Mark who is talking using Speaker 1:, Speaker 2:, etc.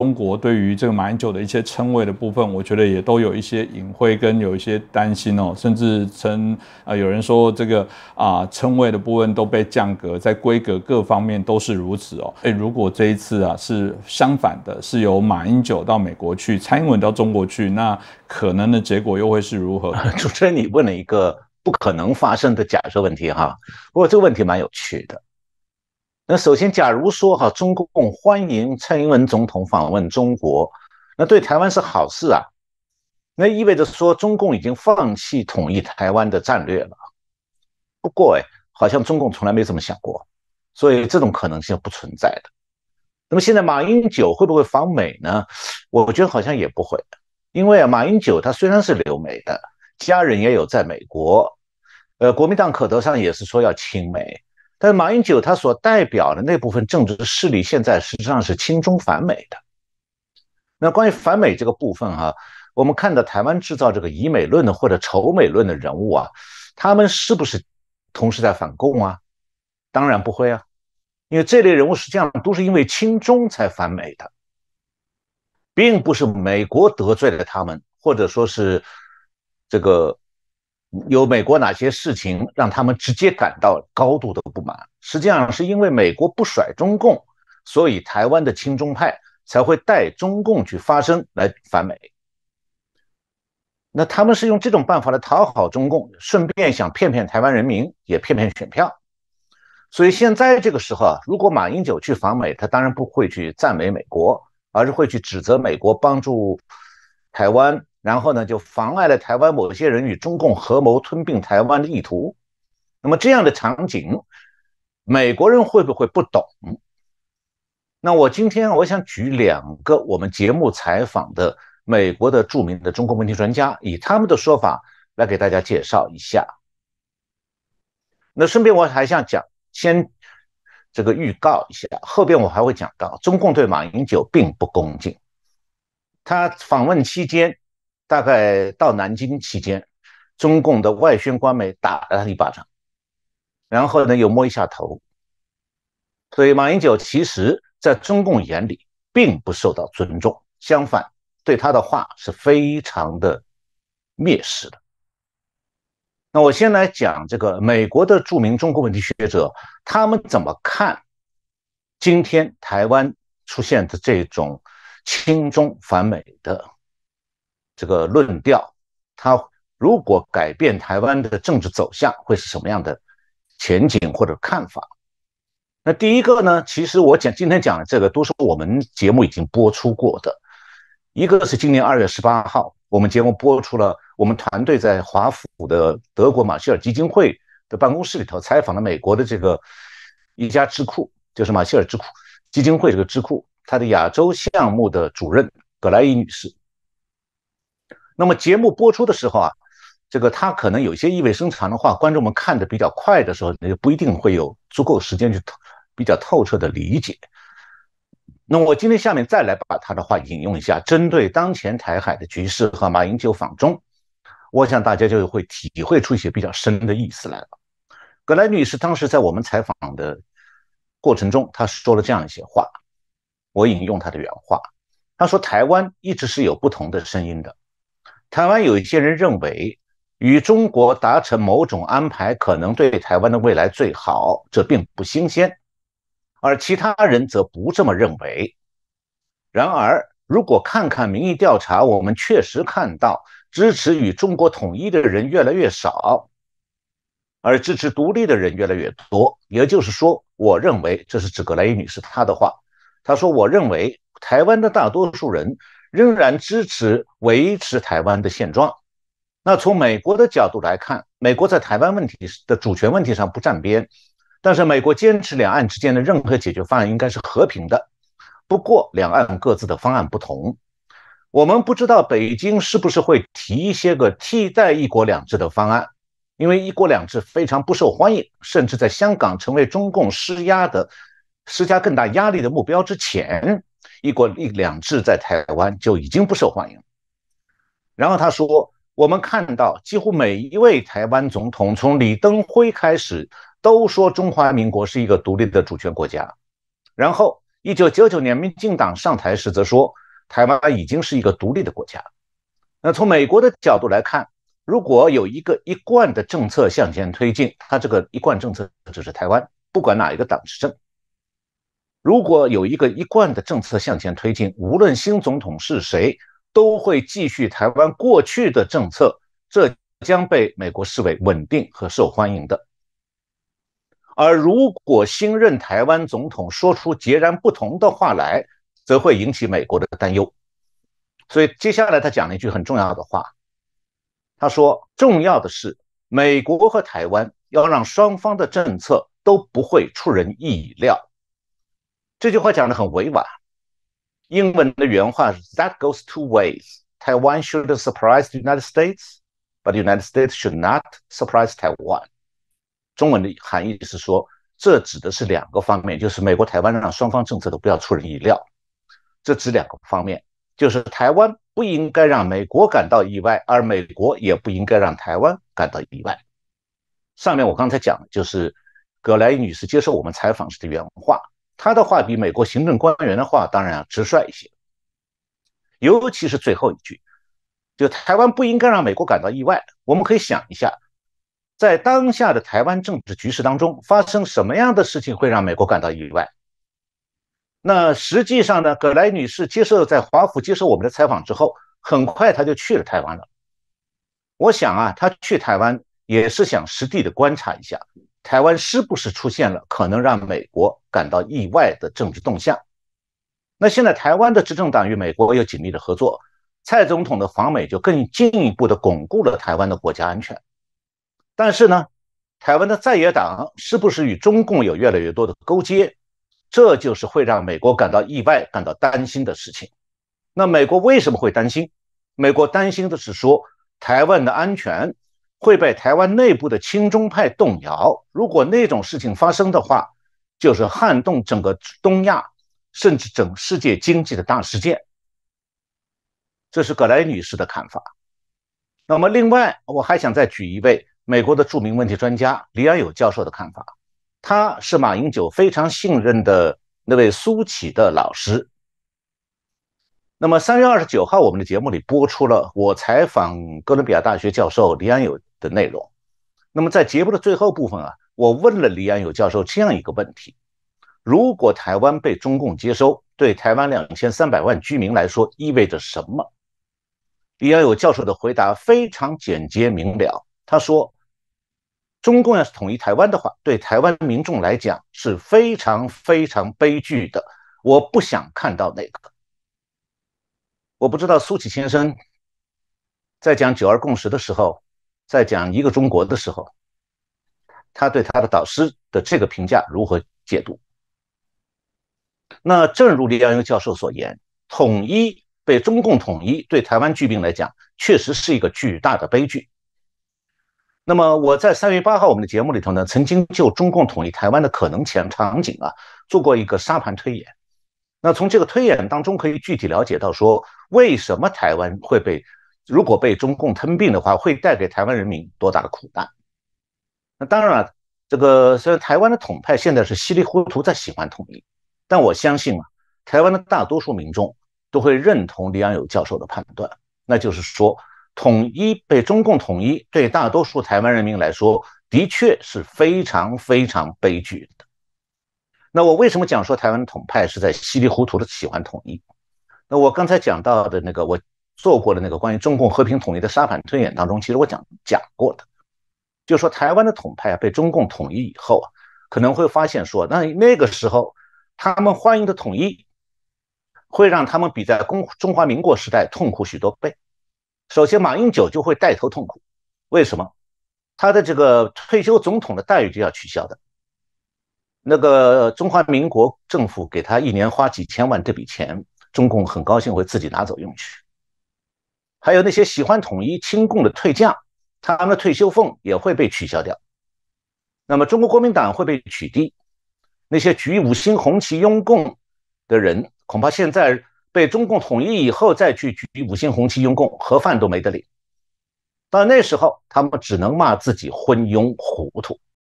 Speaker 1: 中国对于这个马英九的一些称谓的部分，我觉得也都有一些隐晦跟有一些担心哦，甚至称啊，有人说这个啊称谓的部分都被降格，在规格各方面都是如此哦。哎，如果这一次啊是相反的，是由马英九到美国去，蔡英文到中国去，那可能的结果又会是如何？主持人，你问了一个不可能发生的假设问题哈，不过这个问题蛮有趣的。那首先，假如说哈中共欢迎蔡英文总统访问中国，那对台湾是好事啊。那意味着说中共已经放弃统一台湾的战略了。不过哎，好像中共从来没这么想过，所以这种可能性不存在的。那么现在马英九会不会访美呢？我觉得好像也不会，因为啊，马英九他虽然是留美的，家人也有在美国，呃，国民党口头上也是说要亲美。但是马英九他所代表的那部分政治势力，现在实际上是亲中反美的。那关于反美这个部分哈，我们看到台湾制造这个以美论的或者仇美论的人物啊，他们是不是同时在反共啊？当然不会啊，因为这类人物实际上都是因为亲中才反美的，并不是美国得罪了他们，或者说是这个。有美国哪些事情让他们直接感到高度的不满？实际上是因为美国不甩中共，所以台湾的亲中派才会带中共去发声来反美。那他们是用这种办法来讨好中共，顺便想骗骗台湾人民，也骗骗选票。所以现在这个时候啊，如果马英九去访美，他当然不会去赞美美国，而是会去指责美国帮助台湾。然后呢，就妨碍了台湾某些人与中共合谋吞并台湾的意图。那么这样的场景，美国人会不会不懂？那我今天我想举两个我们节目采访的美国的著名的中国问题专家，以他们的说法来给大家介绍一下。那顺便我还想讲，先这个预告一下，后边我还会讲到中共对马英九并不恭敬，他访问期间。大概到南京期间，中共的外宣官媒打了他一巴掌，然后呢又摸一下头，所以马英九其实在中共眼里并不受到尊重，相反对他的话是非常的蔑视的。那我先来讲这个美国的著名中国问题学者，他们怎么看今天台湾出现的这种亲中反美的？这个论调，它如果改变台湾的政治走向，会是什么样的前景或者看法？那第一个呢？其实我讲今天讲的这个，都是我们节目已经播出过的。一个是今年二月十八号，我们节目播出了我们团队在华府的德国马歇尔基金会的办公室里头采访了美国的这个一家智库，就是马歇尔智库基金会这个智库，它的亚洲项目的主任葛莱伊女士。那么节目播出的时候啊，这个他可能有些意味深长的话，观众们看的比较快的时候，那就不一定会有足够时间去比较透彻的理解。那我今天下面再来把他的话引用一下，针对当前台海的局势和马英九访中，我想大家就会体会出一些比较深的意思来了。葛兰女士当时在我们采访的过程中，她说了这样一些话，我引用她的原话，她说：“台湾一直是有不同的声音的。”台湾有一些人认为，与中国达成某种安排可能对台湾的未来最好，这并不新鲜。而其他人则不这么认为。然而，如果看看民意调查，我们确实看到支持与中国统一的人越来越少，而支持独立的人越来越多。也就是说，我认为这是这个莱伊女士她的话。她说：“我认为台湾的大多数人。”仍然支持维持台湾的现状。那从美国的角度来看，美国在台湾问题的主权问题上不站边，但是美国坚持两岸之间的任何解决方案应该是和平的。不过，两岸各自的方案不同，我们不知道北京是不是会提一些个替代“一国两制”的方案，因为“一国两制”非常不受欢迎，甚至在香港成为中共施压的施加更大压力的目标之前。一国一两制在台湾就已经不受欢迎然后他说，我们看到几乎每一位台湾总统，从李登辉开始，都说中华民国是一个独立的主权国家。然后，一九九九年民进党上台时，则说台湾已经是一个独立的国家。那从美国的角度来看，如果有一个一贯的政策向前推进，他这个一贯政策就是台湾，不管哪一个党执政。如果有一个一贯的政策向前推进，无论新总统是谁，都会继续台湾过去的政策，这将被美国视为稳定和受欢迎的。而如果新任台湾总统说出截然不同的话来，则会引起美国的担忧。所以，接下来他讲了一句很重要的话，他说：“重要的是，美国和台湾要让双方的政策都不会出人意料。”这句话讲的很委婉，英文的原话是 "That goes two ways. Taiwan should surprise the United States, but the United States should not surprise Taiwan." 中文的含义是说，这指的是两个方面，就是美国台湾让双方政策都不要出人意料，这指两个方面，就是台湾不应该让美国感到意外，而美国也不应该让台湾感到意外。上面我刚才讲的就是葛莱女士接受我们采访时的原话。他的话比美国行政官员的话当然要直率一些，尤其是最后一句，就台湾不应该让美国感到意外。我们可以想一下，在当下的台湾政治局势当中，发生什么样的事情会让美国感到意外？那实际上呢，葛莱女士接受在华府接受我们的采访之后，很快她就去了台湾了。我想啊，她去台湾也是想实地的观察一下。台湾是不是出现了可能让美国感到意外的政治动向？那现在台湾的执政党与美国有紧密的合作，蔡总统的访美就更进一步的巩固了台湾的国家安全。但是呢，台湾的在野党是不是与中共有越来越多的勾结？这就是会让美国感到意外、感到担心的事情。那美国为什么会担心？美国担心的是说台湾的安全。会被台湾内部的亲中派动摇。如果那种事情发生的话，就是撼动整个东亚，甚至整世界经济的大事件。这是葛莱女士的看法。那么，另外我还想再举一位美国的著名问题专家李安友教授的看法。他是马英九非常信任的那位苏启的老师。那么，三月二十九号，我们的节目里播出了我采访哥伦比亚大学教授李安友。的内容。那么在节目的最后部分啊，我问了李安友教授这样一个问题：如果台湾被中共接收，对台湾两千三百万居民来说意味着什么？李安友教授的回答非常简洁明了。他说：“中共要是统一台湾的话，对台湾民众来讲是非常非常悲剧的。我不想看到那个。”我不知道苏启先生在讲“九二共识”的时候。在讲一个中国的时候，他对他的导师的这个评价如何解读？那正如李亚英教授所言，统一被中共统一对台湾巨病来讲，确实是一个巨大的悲剧。那么我在三月八号我们的节目里头呢，曾经就中共统一台湾的可能前场景啊做过一个沙盘推演。那从这个推演当中可以具体了解到，说为什么台湾会被。如果被中共吞并的话，会带给台湾人民多大的苦难？那当然了，这个虽然台湾的统派现在是稀里糊涂在喜欢统一，但我相信啊，台湾的大多数民众都会认同李阳友教授的判断，那就是说，统一被中共统一，对大多数台湾人民来说，的确是非常非常悲剧的。那我为什么讲说台湾统派是在稀里糊涂的喜欢统一？那我刚才讲到的那个我。做过的那个关于中共和平统一的沙盘推演当中，其实我讲讲过的，就说台湾的统派啊，被中共统一以后啊，可能会发现说，那那个时候他们欢迎的统一，会让他们比在中中华民国时代痛苦许多倍。首先，马英九就会带头痛苦，为什么？他的这个退休总统的待遇就要取消的，那个中华民国政府给他一年花几千万这笔钱，中共很高兴会自己拿走用去。还有那些喜欢统一亲共的退将，他们的退休俸也会被取消掉。那么中国国民党会被取缔，那些举五星红旗拥共的人，恐怕现在被中共统一以后再去举五星红旗拥共，盒饭都没得领。到那时候，他们只能骂自己昏庸糊涂。